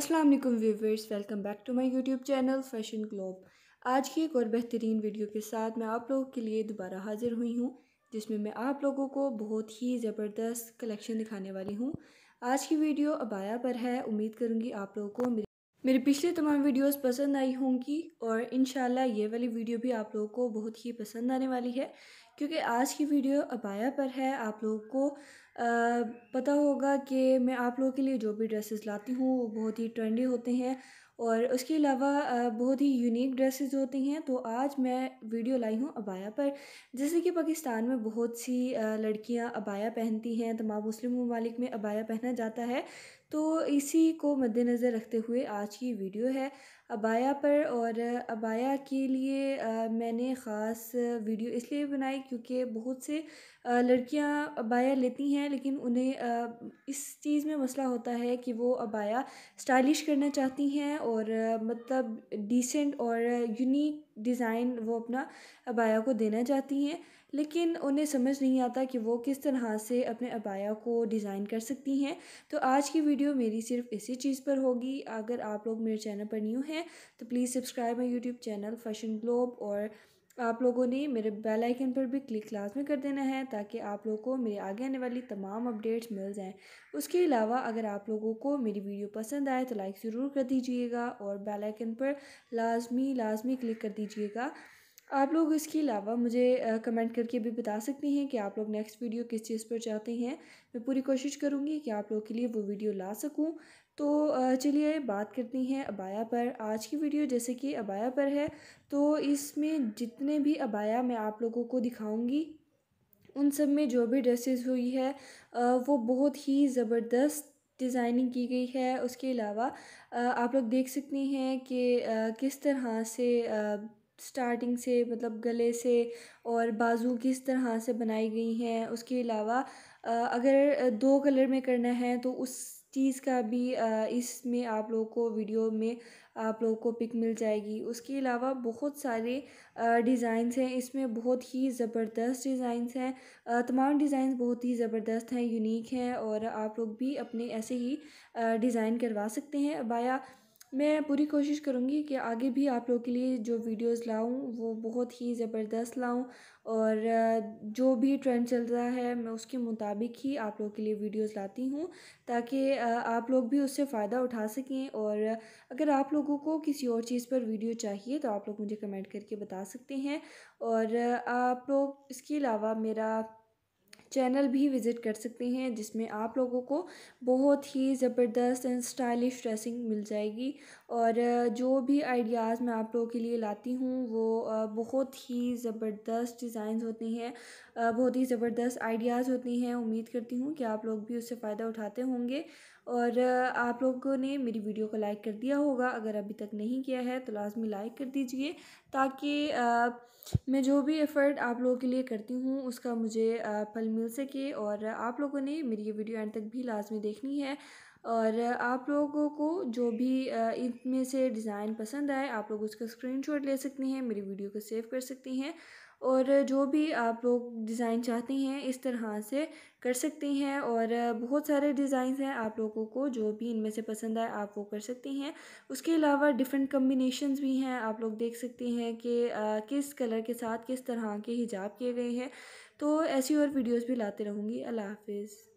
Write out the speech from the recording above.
अस्सलाम वालेकुम viewers welcome back to my YouTube channel fashion globe आज की एक और बेहतरीन वीडियो के साथ मैं आप लोगों के लिए दोबारा हाज़िर हुई हूँ जिसमें मैं आप लोगों को बहुत ही ज़बरदस्त कलेक्शन दिखाने वाली हूँ आज की वीडियो अबाया पर है उम्मीद करूँगी आप लोगों को मेरी पिछले तमाम वीडियोस पसंद आई होंगी और इन ये वाली वीडियो भी आप लोगों को बहुत ही पसंद आने वाली है क्योंकि आज की वीडियो अबाया पर है आप लोगों को आ, पता होगा कि मैं आप लोगों के लिए जो भी ड्रेसेस लाती हूँ वो बहुत ही ट्रेंडी होते हैं और उसके अलावा बहुत ही यूनिक ड्रेसेस होती हैं तो आज मैं वीडियो लाई हूँ अबाया पर जैसे कि पाकिस्तान में बहुत सी लड़कियाँ अबाया पहनती हैं तमाम मुस्लिम ममालिक में अबाया पहना जाता है तो इसी को मद्देनज़र रखते हुए आज की वीडियो है अबाया पर और अबाया के लिए आ, मैंने ख़ास वीडियो इसलिए बनाई क्योंकि बहुत से लड़कियां अबाया लेती हैं लेकिन उन्हें आ, इस चीज़ में मसला होता है कि वो अबाया स्टाइलिश करना चाहती हैं और मतलब डिसेंट और यूनिक डिज़ाइन वो अपना अबाया को देना चाहती हैं लेकिन उन्हें समझ नहीं आता कि वो किस तरह से अपने अबाया को डिज़ाइन कर सकती हैं तो आज की वीडियो मेरी सिर्फ इसी चीज़ पर होगी अगर आप लोग मेरे चैनल पर न्यू हैं हैं तो please subscribe my YouTube channel fashion globe और आप लोगों ने मेरे बेल आइकन पर भी क्लिक लाजमी कर देना है ताकि आप लोगों को मेरे आगे आने वाली तमाम अपडेट्स मिल जाएं उसके अलावा अगर आप लोगों को मेरी वीडियो पसंद आए तो लाइक ज़रूर कर दीजिएगा और बेल आइकन पर लाजमी लाजमी क्लिक कर दीजिएगा आप लोग इसके अलावा मुझे कमेंट करके भी बता सकते हैं कि आप लोग नेक्स्ट वीडियो किस चीज़ पर चाहते हैं मैं पूरी कोशिश करूँगी कि आप लोग के लिए वो वीडियो ला सकूँ तो चलिए बात करती हैं अबाया पर आज की वीडियो जैसे कि अबाया पर है तो इसमें जितने भी अबाया मैं आप लोगों को दिखाऊँगी उन सब में जो भी ड्रेसेस हुई है वो बहुत ही ज़बरदस्त डिज़ाइनिंग की गई है उसके अलावा आप लोग देख सकती हैं कि किस तरह से स्टार्टिंग से मतलब गले से और बाजू किस तरह से बनाई गई हैं उसके अलावा अगर दो कलर में करना है तो उस चीज़ का भी इसमें आप लोगों को वीडियो में आप लोगों को पिक मिल जाएगी उसके अलावा बहुत सारे डिज़ाइंस हैं इसमें बहुत ही ज़बरदस्त डिज़ाइंस हैं तमाम डिज़ाइंस बहुत ही ज़बरदस्त हैं यूनिक हैं और आप लोग भी अपने ऐसे ही डिज़ाइन करवा सकते हैं बाया मैं पूरी कोशिश करूँगी कि आगे भी आप लोगों के लिए जो वीडियोस लाऊं वो बहुत ही ज़बरदस्त लाऊं और जो भी ट्रेंड चल रहा है मैं उसके मुताबिक ही आप लोगों के लिए वीडियोस लाती हूँ ताकि आप लोग भी उससे फ़ायदा उठा सकें और अगर आप लोगों को किसी और चीज़ पर वीडियो चाहिए तो आप लोग मुझे कमेंट करके बता सकते हैं और आप लोग इसके अलावा मेरा चैनल भी विज़िट कर सकते हैं जिसमें आप लोगों को बहुत ही ज़बरदस्त एंड स्टाइलिश ड्रेसिंग मिल जाएगी और जो भी आइडियाज़ मैं आप लोगों के लिए लाती हूँ वो बहुत ही ज़बरदस्त डिज़ाइंस होती हैं बहुत ही ज़बरदस्त आइडियाज़ होती हैं उम्मीद करती हूँ कि आप लोग भी उससे फ़ायदा उठाते होंगे और आप लोगों ने मेरी वीडियो को लाइक कर दिया होगा अगर अभी तक नहीं किया है तो लाजमी लाइक कर दीजिए ताकि मैं जो भी एफ़र्ट आप लोगों के लिए करती हूँ उसका मुझे फल मिल सके और आप लोगों ने मेरी ये वीडियो एंड तक भी लाजमी देखनी है और आप लोगों को जो भी इनमें से डिज़ाइन पसंद आए आप लोग उसका स्क्रीनशॉट ले सकती हैं मेरी वीडियो को सेव कर सकती हैं और जो भी आप लोग डिज़ाइन चाहती हैं इस तरह से कर सकती हैं और बहुत सारे डिज़ाइन हैं आप लोगों को जो भी इनमें से पसंद आए आप वो कर सकती हैं उसके अलावा डिफरेंट कम्बिनेशंस भी हैं आप लोग देख सकती हैं कि किस कलर के साथ किस तरह के हिजाब किए गए हैं तो ऐसी और वीडियोज़ भी लाते रहूँगी अल्लाह हाफिज़